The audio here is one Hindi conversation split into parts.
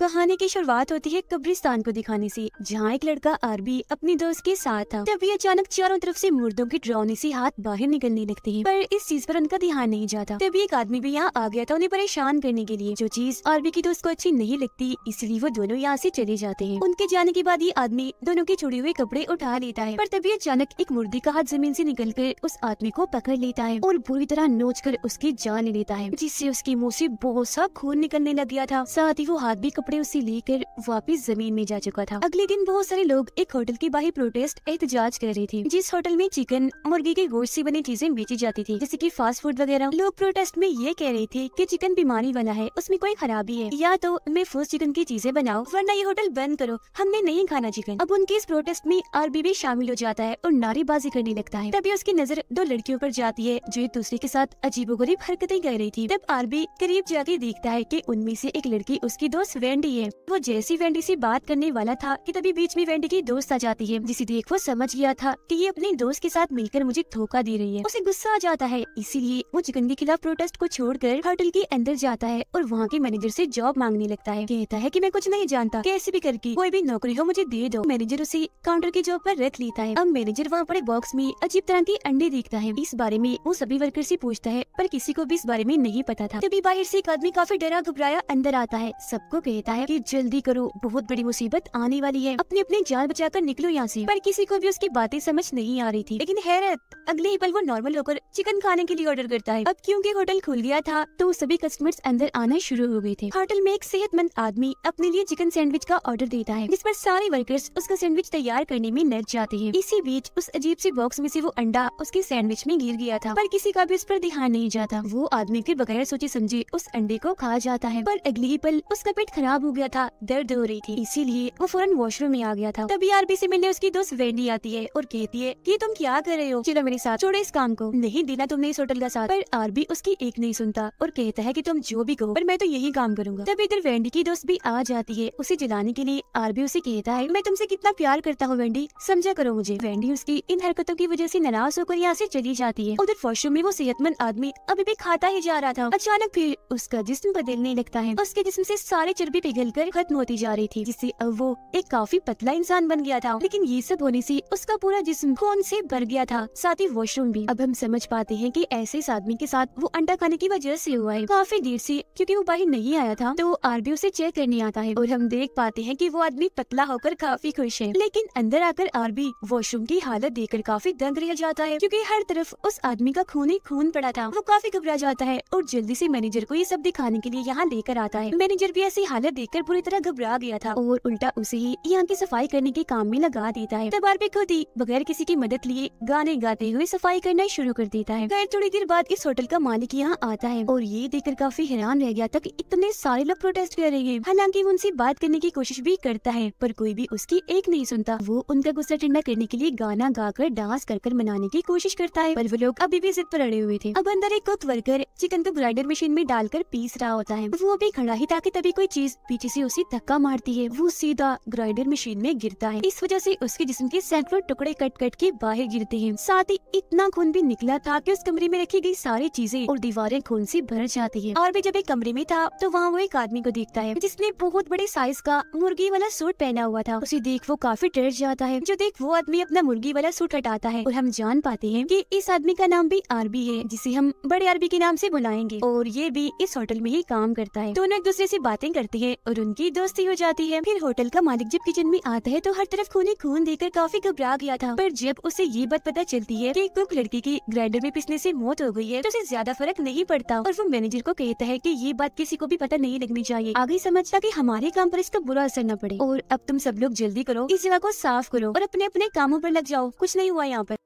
कहानी की शुरुआत होती है कब्रिस्तान को दिखाने से जहाँ एक लड़का आरबी अपने दोस्त के साथ था तभी अचानक चारों तरफ से मुर्दों की ड्रौनी से हाथ बाहर निकलने लगते हैं पर इस चीज पर उनका ध्यान नहीं जाता तभी एक आदमी भी यहाँ आ गया था उन्हें परेशान करने के लिए जो चीज आरबी की दोस्त को अच्छी नहीं लगती इसलिए वो दोनों यहाँ ऐसी चले जाते हैं उनके जाने के बाद ये आदमी दोनों के छुड़े हुए कपड़े उठा लेता है पर तभी अचानक एक मुर्दी का हाथ जमीन ऐसी निकल कर उस आदमी को पकड़ लेता है और बुरी तरह नोच कर उसकी जान लेता है जिससे उसके मुँह ऐसी बहुत सा खून निकलने लग गया था साथ ही वो हाथ भी कपड़े उसे लेकर वापस जमीन में जा चुका था अगले दिन बहुत सारे लोग एक होटल के बाहर प्रोटेस्ट एहतजाज कर रहे थे जिस होटल में चिकन मुर्गी के गोश्त ऐसी बनी चीजें बेची जाती थी जैसे की फास्ट फूड वगैरह लोग प्रोटेस्ट में ये कह रहे थे की चिकन बीमारी वाला है उसमें कोई खराबी है या तो मैं महफूज चिकन की चीजें बनाओ वरना ये होटल बंद करो हमने नहीं खाना चिकन अब उनके इस प्रोटेस्ट में आरबी भी शामिल हो जाता है और नारेबाजी करने लगता है तभी उसकी नजर दो लड़कियों पर जाती है जो एक दूसरे के साथ अजीबोगरीब हरकतें कर रही थी तब आरबी करीब जाके देखता है कि उनमें से एक लड़की उसकी दोस्त वे वेंडी है वो जैसी वेंडी से बात करने वाला था कि तभी बीच में वेंडी की दोस्त आ जाती है जिसे देख वो समझ गया था कि ये अपने दोस्त के साथ मिलकर मुझे धोखा दे रही है उसे गुस्सा आ जाता है इसीलिए वो चिकन के खिलाफ प्रोटेस्ट को छोड़कर होटल के अंदर जाता है और वहाँ के मैनेजर से जॉब मांगने लगता है कहता है की मैं कुछ नहीं जानता कैसे भी करके कोई भी नौकरी हो मुझे दे दो मैनेजर उसे काउंटर की जॉब आरोप रख लेता है अब मैनेजर वहाँ पर बॉक्स में अजीब तरह के अंडे देखता है इस बारे में वो सभी वर्कर ऐसी पूछता है पर किसी को भी इस बारे में नहीं पता था तभी बाहर ऐसी एक आदमी काफी डरा घबराया अंदर आता है सबको कहता कहता है कि जल्दी करो बहुत बड़ी मुसीबत आने वाली है अपने अपने जान बचाकर निकलो यहाँ से पर किसी को भी उसकी बातें समझ नहीं आ रही थी लेकिन हैरत अगले ही पल वो नॉर्मल होकर चिकन खाने के लिए ऑर्डर करता है अब क्योंकि होटल खुल गया था तो सभी कस्टमर्स अंदर आना शुरू हो गए थे होटल में एक सेहतमंद आदमी अपने लिए चिकन सैंडविच का ऑर्डर देता है जिस पर सारे वर्कर्स उसका सैंडविच तैयार करने में नच जाते हैं इसी बीच उस अजीब से बॉक्स में से वो अंडा उसके सैंडविच में गिर गया था पर किसी का भी उस पर ध्यान नहीं जाता वो आदमी फिर बगैर सोचे समझे उस अंडे को खा जाता है पर अगली ही पल उसका पेट खराब खराब हो गया था दर्द हो रही थी इसीलिए वो फौरन वॉशरूम में आ गया था तभी आरबी e से मिलने उसकी दोस्त वेंडी आती है और कहती है कि तुम क्या कर रहे हो चलो मेरे साथ छोड़े इस काम को नहीं देना तुमने इस होटल का साथ पर आरबी उसकी एक नहीं सुनता और कहता है की तुम जो भी कहो पर मैं तो यही काम करूंगा तभी इधर वेंडी की दोस्त भी आ जाती है उसे जलाने के लिए आरबी उसे कहता है मैं तुमसे कितना प्यार करता हूँ वेंडी समझा करो मुझे वेंडी उसकी इन हरकतों की वजह से नाराज होकर यहाँ से चली जाती है उधर वॉशरूम में वो सेहतमंद आदमी अभी भी खाता ही जा रहा था अचानक फिर उसका जिस्म बदलने लगता है उसके जिस्म से सारे चर्बी कर खत्म होती जा रही थी जिससे अब वो एक काफी पतला इंसान बन गया था लेकिन ये सब होने से उसका पूरा जिस्म खून से भर गया था साथ ही वॉशरूम भी अब हम समझ पाते हैं कि ऐसे इस आदमी के साथ वो अंडा खाने की वजह से हुआ है काफी देर से क्योंकि वो बाहर नहीं आया था तो आरबी उसे चेक करने आता है और हम देख पाते हैं की वो आदमी पतला होकर काफी खुश है लेकिन अंदर आकर आरबी वॉशरूम की हालत कर काफी दंग रह जाता है क्यूँकी हर तरफ उस आदमी का खून ही खून पड़ा था वो काफी घबरा जाता है और जल्दी ऐसी मैनेजर को ये सब दिखाने के लिए यहाँ लेकर आता है मैनेजर भी ऐसी हालत देखकर बुरी तरह घबरा गया था और उल्टा उसे ही यहाँ की सफाई करने के काम में लगा देता है तबार पे खुद ही बगैर किसी की मदद लिए गाने गाते हुए सफाई करना शुरू कर देता है खैर थोड़ी देर बाद इस होटल का मालिक यहाँ आता है और ये देखकर काफी हैरान रह गया था की इतने सारे लोग प्रोटेस्ट कर रहे हैं हालांकि वो उनसे बात करने की कोशिश भी करता है पर कोई भी उसकी एक नहीं सुनता वो उनका गुस्सा ठंडा करने के लिए गाना गाकर डांस कर कर मनाने की कोशिश करता है पर वो लोग अभी भी जिद पर अड़े हुए थे अब अंदर एक कुक वर्कर चिकन को ग्राइंडर मशीन में डालकर पीस रहा होता है वो अभी खड़ा ही था कि तभी कोई चीज पीछे से उसे धक्का मारती है वो सीधा ग्राइंडर मशीन में गिरता है इस वजह से उसके जिस्म के सैकड़ों टुकड़े कट कट के बाहर गिरते हैं साथ ही इतना खून भी निकला था कि उस कमरे में रखी गई सारी चीजें और दीवारें खून से भर जाती है और भी जब एक कमरे में था तो वहाँ वो एक आदमी को देखता है जिसने बहुत बड़े साइज का मुर्गी वाला सूट पहना हुआ था उसे देख वो काफी डर जाता है जो देख वो आदमी अपना मुर्गी वाला सूट हटाता है और हम जान पाते हैं की इस आदमी का नाम भी आरबी है जिसे हम बड़े आरबी के नाम से बुलाएंगे और ये भी इस होटल में ही काम करता है दोनों एक दूसरे से बातें करती है और उनकी दोस्ती हो जाती है फिर होटल का मालिक जब किचन में आता है तो हर तरफ खूने खून देकर काफी घबरा गया था पर जब उसे ये बात पता चलती है कि कुक लड़की की ग्राइंडर में पिसने से मौत हो गई है तो उसे ज्यादा फर्क नहीं पड़ता और वो मैनेजर को कहता है की ये बात किसी को भी पता नहीं लगनी चाहिए आगे समझता की हमारे काम आरोप इसका बुरा असर न पड़े और अब तुम सब लोग जल्दी करो इस जगह को साफ करो और अपने अपने कामों आरोप लग जाओ कुछ नहीं हुआ यहाँ पर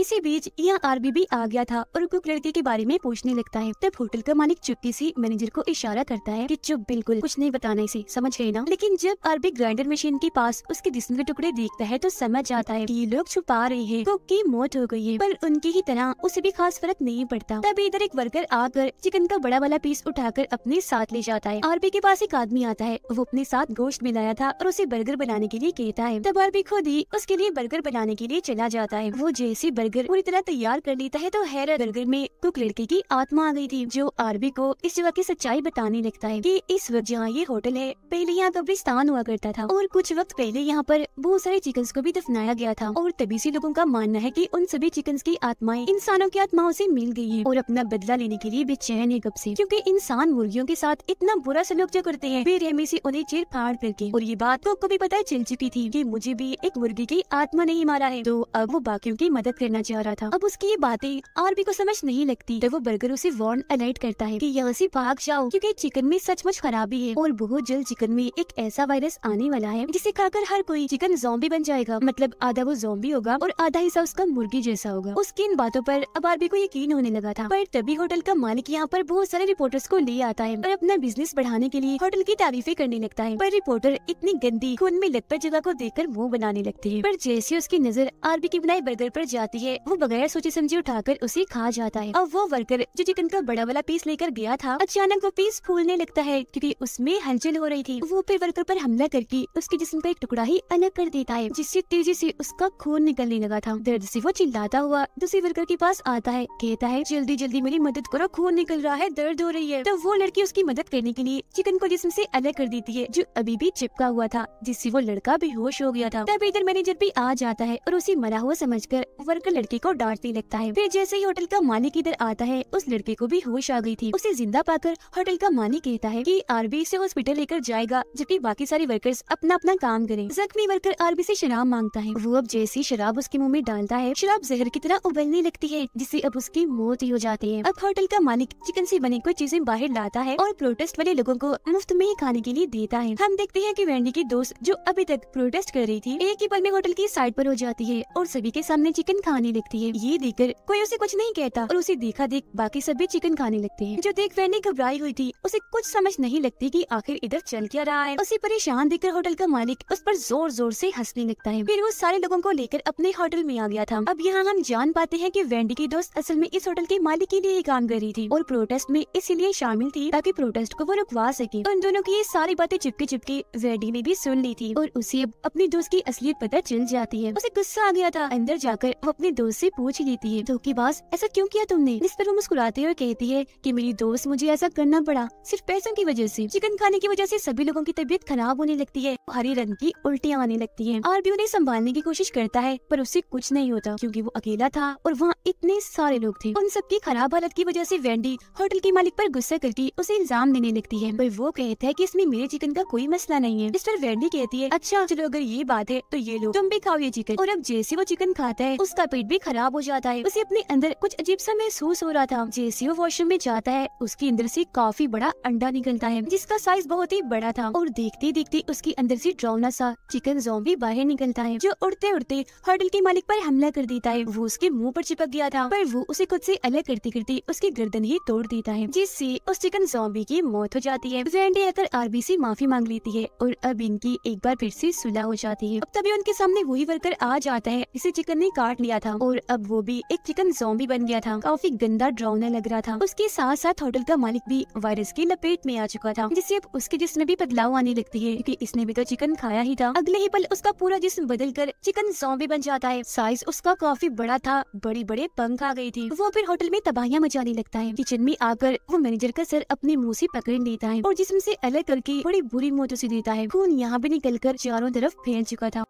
इसी बीच यहाँ आरबी भी आ गया था और कुक लड़के के बारे में पूछने लगता है तब होटल का मालिक चुप्पी ऐसी मैनेजर को इशारा करता है की चुप बिल्कुल कुछ नहीं बताना इसे समझ गए ना लेकिन जब आरबी ग्राइंडर मशीन के पास उसके जिसम के टुकड़े देखता है तो समझ जाता है की लोग छुपा रहे हैं कुक की मौत हो गई है पर उनकी ही तरह उसे भी खास फर्क नहीं पड़ता तभी इधर एक वर्कर आकर चिकन का बड़ा वाला पीस उठाकर अपने साथ ले जाता है आरबी के पास एक आदमी आता है वो अपने साथ गोश्त मिलाया था और उसे बर्गर बनाने के लिए कहता है तब आरबी खुद ही उसके लिए बर्गर बनाने के लिए चला जाता है वो जैसे बर्गर बर्गर पूरी तरह तैयार कर लेता है तो हैर बर्गर में कुक लड़के की आत्मा आ गई थी जो आरबी को इस जगह की सच्चाई बताने लगता है कि इस वक्त जहाँ ये होटल है पहले यहाँ कब्रिस्तान हुआ करता था और कुछ वक्त पहले यहाँ पर बहुत सारे चिकन को भी दफनाया गया था और तभी से लोगों का मानना है की उन सभी चिकन की आत्माएं इंसानों की आत्माओं ऐसी मिल गयी है और अपना बदला लेने के लिए बेचैन है कब ऐसी क्यूँकी इंसान मुर्गियों के साथ इतना बुरा सलूक जो करते हैं बेरहमी ऐसी उन्हें चिर फाड़ करके और ये बात को तो भी पता चल चुकी थी की मुझे भी एक मुर्गी की आत्मा नहीं मारा है तो अब वो बाकियों की मदद करना करना चाह रहा था अब उसकी ये बातें आरबी को समझ नहीं लगती तब तो वो बर्गर उसे वार्न अलर्ट करता है की यहाँ ऐसी भाग जाओ क्यूँकी चिकन में सचमुच खराबी है और बहुत जल्द चिकन में एक ऐसा वायरस आने वाला है जिसे खाकर हर कोई चिकन जोम्बी बन जाएगा मतलब आधा वो जोम्बी होगा और आधा हिस्सा उसका मुर्गी जैसा होगा उसकी इन बातों पर अब आरबी को यकीन होने लगा था पर तभी होटल का मालिक यहाँ पर बहुत सारे रिपोर्टर्स को ले आता है और अपना बिजनेस बढ़ाने के लिए होटल की तारीफे करने लगता है पर रिपोर्टर इतनी गंदी खून में लतपत जगह को देखकर मुंह बनाने लगते हैं पर जैसे उसकी नजर आरबी की बनाई बर्गर पर जाती है है वो बगैर सोचे समझे उठाकर उसे खा जाता है और वो वर्कर जो चिकन का बड़ा वाला पीस लेकर गया था अचानक वो पीस फूलने लगता है क्योंकि उसमें हलचल हो रही थी वो फिर वर्कर पर हमला करके उसके जिस्म का एक टुकड़ा ही अलग कर देता है जिससे तेजी से उसका खून निकलने लगा था दर्द से वो चिल्लाता हुआ दूसरे वर्कर के पास आता है कहता है जल्दी जल्दी मेरी मदद करो खून निकल रहा है दर्द हो रही है तब तो वो लड़की उसकी मदद करने के लिए चिकन को जिसम से अलग कर देती है जो अभी भी चिपका हुआ था जिससे वो लड़का बेहोश हो गया था तब इधर मैनेजर भी आ जाता है और उसे मरा हुआ समझ कर वर्कर मित्र लड़के को डांटने लगता है फिर जैसे ही होटल का मालिक इधर आता है उस लड़के को भी होश आ गई थी उसे जिंदा पाकर होटल का मालिक कहता है की आरबी इसे हॉस्पिटल लेकर जाएगा जबकि बाकी सारे वर्कर्स अपना अपना काम करें जख्मी वर्कर आरबी से शराब मांगता है वो अब जैसी शराब उसके मुँह में डालता है शराब जहर की तरह उबलने लगती है जिससे अब उसकी मौत ही हो जाती है अब होटल का मालिक चिकन से बनी कोई चीजें बाहर लाता है और प्रोटेस्ट वाले लोगो को मुफ्त में ही खाने के लिए देता है हम देखते हैं कि वैंडी की दोस्त जो अभी तक प्रोटेस्ट कर रही थी एक ही पल में होटल की साइड पर हो जाती है और सभी के सामने चिकन खा खाने लगती है ये देखकर कोई उसे कुछ नहीं कहता और उसे देखा देख बाकी सभी चिकन खाने लगते हैं जो देख वैनी घबराई हुई थी उसे कुछ समझ नहीं लगती कि आखिर इधर चल क्या रहा है उसे परेशान देखकर होटल का मालिक उस पर जोर जोर से हंसने लगता है फिर वो सारे लोगों को लेकर अपने होटल में आ गया था अब यहाँ हम जान पाते हैं की वैंडी की दोस्त असल में इस होटल के मालिक के लिए ही काम कर रही थी और प्रोटेस्ट में इसलिए शामिल थी ताकि प्रोटेस्ट को वो रुकवा सके उन दोनों की ये सारी बातें चिपके चिपके वैंडी ने भी सुन ली थी और उसे अब अपनी दोस्त की असलियत पता चल जाती है उसे गुस्सा आ गया था अंदर जाकर वो अपने अपने दोस्त से पूछ लेती है धोखेबाज ऐसा क्यों किया तुमने इस पर वो मुस्कुराती है और कहती है कि मेरी दोस्त मुझे ऐसा करना पड़ा सिर्फ पैसों की वजह से चिकन खाने की वजह से सभी लोगों की तबीयत खराब होने लगती है हरे रंग की उल्टियाँ आने लगती है और भी उन्हें संभालने की कोशिश करता है पर उसे कुछ नहीं होता क्यूँकी वो अकेला था और वहाँ इतने सारे लोग थे उन सबकी खराब हालत की वजह से वेंडी होटल के मालिक पर गुस्सा करके उसे इल्जाम देने लगती है पर वो कहता है कि इसमें मेरे चिकन का कोई मसला नहीं है इस पर वेंडी कहती है अच्छा चलो अगर ये बात है तो ये लोग तुम भी खाओ ये चिकन और अब जैसे वो चिकन खाता है उसका पेट भी खराब हो जाता है उसे अपने अंदर कुछ अजीब सा महसूस हो रहा था जैसे वो वॉशरूम में जाता है उसके अंदर से काफी बड़ा अंडा निकलता है जिसका साइज बहुत ही बड़ा था और देखते देखते उसके अंदर से ड्रोना सा चिकन जोम्बी बाहर निकलता है जो उड़ते उड़ते होटल के मालिक पर हमला कर देता है वो उसके मुँह पर चिपक गया था पर वो उसे खुद से अलग करते करते उसकी गर्दन ही तोड़ देता है जिससे उस चिकन जोम्बी की मौत हो जाती है जैंडे आकर आरबी से माफी मांग लेती है और अब इनकी एक बार फिर से सुलह हो जाती है अब तभी उनके सामने वही वर्कर आ जाता है इसे चिकन ने काट लिया था था और अब वो भी एक चिकन जोम्बी बन गया था काफी गंदा डरावना लग रहा था उसके साथ साथ होटल का मालिक भी वायरस की लपेट में आ चुका था जिससे अब उसके जिसम भी बदलाव आने लगती है क्यूँकी इसने भी तो चिकन खाया ही था अगले ही पल उसका पूरा जिसम बदल कर चिकन जोम्बी बन जाता है साइज उसका काफी बड़ा था बड़े बड़े पंख आ गयी थी वो फिर होटल में तबाहियाँ मचाने लगता है किचन में आकर वो मैनेजर का सर अपने मुँह ऐसी पकड़ लेता है और जिसम ऐसी अलग करके बड़ी बुरी मौत उसे देता है खून यहाँ भी निकल कर चारों तरफ फैल चुका था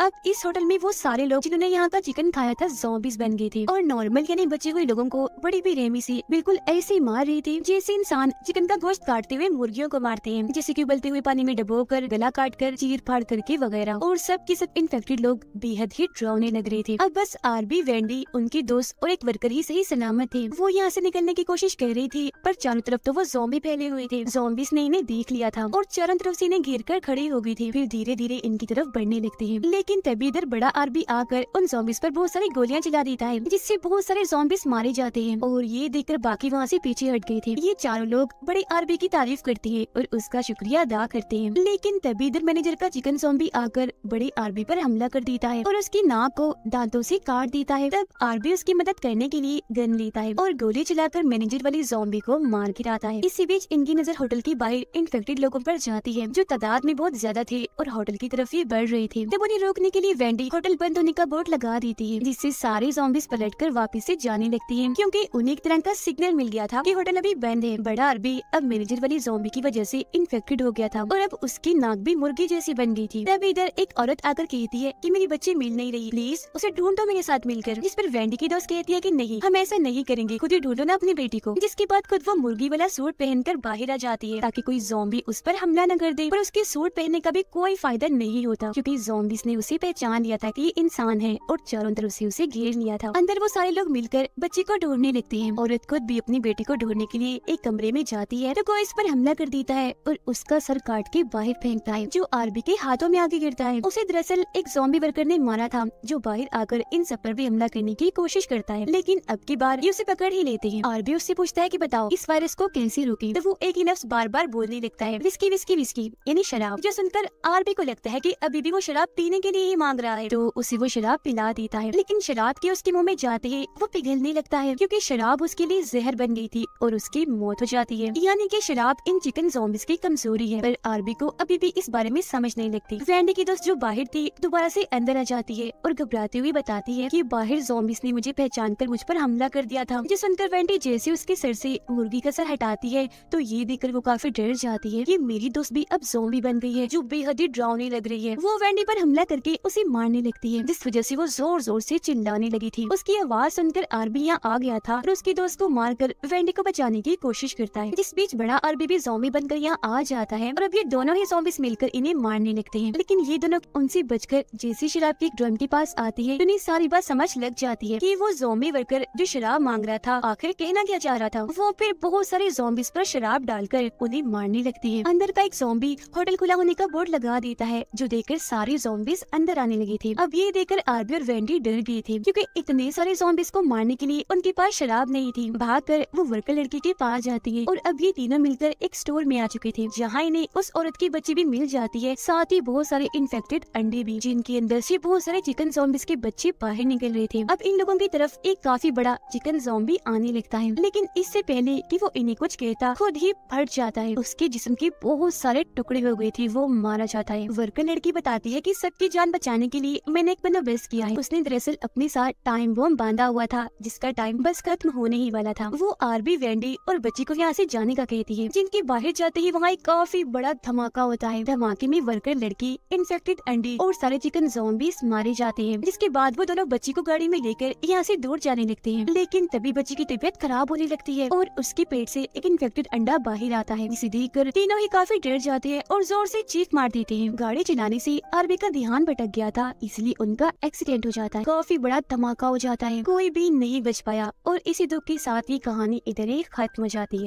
अब इस होटल में वो सारे लोग जिन्होंने यहाँ का चिकन खाया था जोबिस बन गए थे और नॉर्मल यानी बचे हुए लोगों को बड़ी भी रेमी सी बिल्कुल ऐसे मार रही थी जैसे इंसान चिकन का गोश्त काटते हुए मुर्गियों को मारते हैं जैसे की उबलते हुए पानी में डबो कर गला काट कर चीर फाड़ करके वगैरह और सब के सब इन्फेक्टेड लोग बेहद ही ड्रोने लग रहे थे अब बस आरबी वेंडी उनके दोस्त और एक वर्कर ही सही सलामत थे वो यहाँ ऐसी निकलने की कोशिश कर रही थी पर चारों तरफ तो वो जोम्बी फैले हुए थे जोम्बिस ने इन्हें देख लिया था और चारों तरफ से इन्हें घेर कर खड़े हो गई थी फिर धीरे धीरे इनकी तरफ बढ़ने लगते हैं लेकिन तभी इधर बड़ा आरबी आकर उन जॉम्बिस पर बहुत सारी गोलियां चला देता है जिससे बहुत सारे जॉम्बिस मारे जाते हैं और ये देखकर बाकी वहाँ से पीछे हट गए थे ये चारों लोग बड़े आरबी की तारीफ करते हैं और उसका शुक्रिया अदा करते हैं लेकिन तभी इधर मैनेजर का चिकन जॉम्बी आकर बड़े आरबी पर हमला कर देता है और उसकी नाक को दांतों से काट देता है तब आरबी उसकी मदद करने के लिए गन लेता है और गोली चलाकर मैनेजर वाली जॉम्बी को मार गिराता है इसी बीच इनकी नजर होटल की बाहर इन्फेक्टेड लोगों पर जाती है जो तादाद में बहुत ज्यादा थे और होटल की तरफ ही बढ़ रहे थे जब उन्हें रोकने के लिए वेंडी होटल बंद होने का बोर्ड लगा देती है जिससे सारे जॉम्बिस पलट कर वापिस ऐसी जाने लगती है क्यूँकी उन्हें एक तरह का सिग्नल मिल गया था की होटल अभी बंद है बड़ा अरबी अब मैनेजर वाली जॉम्बी की वजह ऐसी इन्फेक्टेड हो गया था और अब उसकी नाक भी मुर्गी जैसी बन गई थी तब इधर एक औरत आकर कहती है की मेरी बच्ची मिल नहीं रही प्लीज उसे ढूंढो मेरे साथ मिलकर इस पर वेंडी की दोस्त कहती है की नहीं हम ऐसा नहीं करेंगे खुद ही ढूंढो ना अपनी बेटी को जिसके बाद खुद वो मुर्गी वाला सूट पहनकर बाहर आ जाती है ताकि कोई जोम्बी उस पर हमला न कर दे पर उसके सूट पहनने का भी कोई फायदा नहीं होता क्योंकि जोम्बिस ने उसे पहचान लिया था की इंसान है और चारों तरफ से उसे घेर लिया था अंदर वो सारे लोग मिलकर बच्ची को ढूंढने लगते हैं औरत खुद भी अपनी बेटी को ढूंढने के लिए एक कमरे में जाती है तो गो इस पर हमला कर देता है और उसका सर काट के बाहर फेंकता है जो आरबी के हाथों में आगे गिरता है उसे दरअसल एक जॉम्बी वर्कर ने मारा था जो बाहर आकर इन सब पर भी हमला करने की कोशिश करता है लेकिन अब की बार ये उसे पकड़ ही लेते हैं आरबी उससे पूछता है की बताओ इस वायरस को कैसे रोके तो वो एक ही लफ्ज बार बार बोलने लगता है विस्की विस्की विस्की यानी शराब जो सुनकर आरबी को लगता है की अभी भी वो शराब पीने के नहीं मांग रहा है तो उसे वो शराब पिला देता है लेकिन शराब के उसके मुँह में जाते ही वो पिघलने लगता है क्यूँकी शराब उसके लिए जहर बन गई थी और उसकी मौत हो जाती है यानी की शराब इन चिकन जोम्बिस की कमजोरी है पर आरबी को अभी भी इस बारे में समझ नहीं लगती वैंडी की दोस्त जो बाहर थी दोबारा से अंदर आ जाती है और घबराती हुई बताती है कि बाहर जोम्बिस ने मुझे पहचान कर मुझ पर हमला कर दिया था मुझे सुनकर वैंडी जैसे उसके सर से मुर्गी का सर हटाती है तो ये देखकर वो काफी डर जाती है कि मेरी दोस्त भी अब जोम्बी बन गई है जो बेहद ही डरावनी लग रही है वो वैंडी पर हमला कर के उसे मारने लगती है जिस वजह से वो जोर जोर से चिल्लाने लगी थी उसकी आवाज सुनकर आरबी यहाँ आ गया था और उसके दोस्त को मारकर वेंडी को बचाने की कोशिश करता है जिस बीच बड़ा आरबी भी जोम्बी बनकर यहाँ आ जाता है और अब ये दोनों ही जोम्बिस मिलकर इन्हें मारने लगते है लेकिन ये दोनों उनसे बचकर जैसी शराब की ड्रम के पास आती है उन्हें सारी बात समझ लग जाती है की वो जोम्बी वर्कर जो शराब मांग रहा था आखिर कहना क्या चाह रहा था वो फिर बहुत सारे जोम्बिस आरोप शराब डालकर उन्हें मारने लगती है अंदर का एक जोम्बी होटल खुला होने का बोर्ड लगा देता है जो देखकर सारे जोम्बिस अंदर आने लगी थी अब ये देखकर आरबी और वेंडी डर गई थी क्योंकि इतने सारे जॉम्बिस को मारने के लिए उनके पास शराब नहीं थी भाग कर वो वर्कर लड़की के पास जाती है और अब ये तीनों मिलकर एक स्टोर में आ चुके थे जहाँ इन्हें उस औरत की बच्ची भी मिल जाती है साथ ही बहुत सारे इन्फेक्टेड अंडे भी जिनके अंदर से बहुत सारे चिकन जॉम्बिस के बच्चे बाहर निकल रहे थे अब इन लोगों की तरफ एक काफी बड़ा चिकन जॉम्बी आने लगता है लेकिन इससे पहले कि वो इन्हें कुछ कहता खुद ही फट जाता है उसके जिसम के बहुत सारे टुकड़े हो गए थे वो मारा जाता है वर्कर लड़की बताती है कि सबके जान बचाने के लिए मैंने एक बंदोबस्त किया है उसने दरअसल अपने साथ टाइम बम बांधा हुआ था जिसका टाइम बस खत्म होने ही वाला था वो आरबी वेंडी और बच्ची को यहाँ से जाने का कहती है जिनके बाहर जाते ही वहाँ एक काफी बड़ा धमाका होता है धमाके में वर्कर लड़की इन्फेक्टेड अंडी और सारे चिकन जोम्बिस मारे जाते हैं जिसके बाद वो दोनों बच्ची को गाड़ी में लेकर यहाँ ऐसी दूर जाने लगते है लेकिन तभी बच्ची की तबीयत खराब होने लगती है और उसके पेट ऐसी एक इन्फेक्टेड अंडा बाहर आता है इसे देख तीनों ही काफी डर जाते हैं और जोर ऐसी चीख मार देते हैं गाड़ी चलाने ऐसी आरबी का ध्यान भटक गया था इसलिए उनका एक्सीडेंट हो जाता है काफी बड़ा धमाका हो जाता है कोई भी नहीं बच पाया और इसी दुख के साथ ही कहानी इधर ही खत्म हो जाती है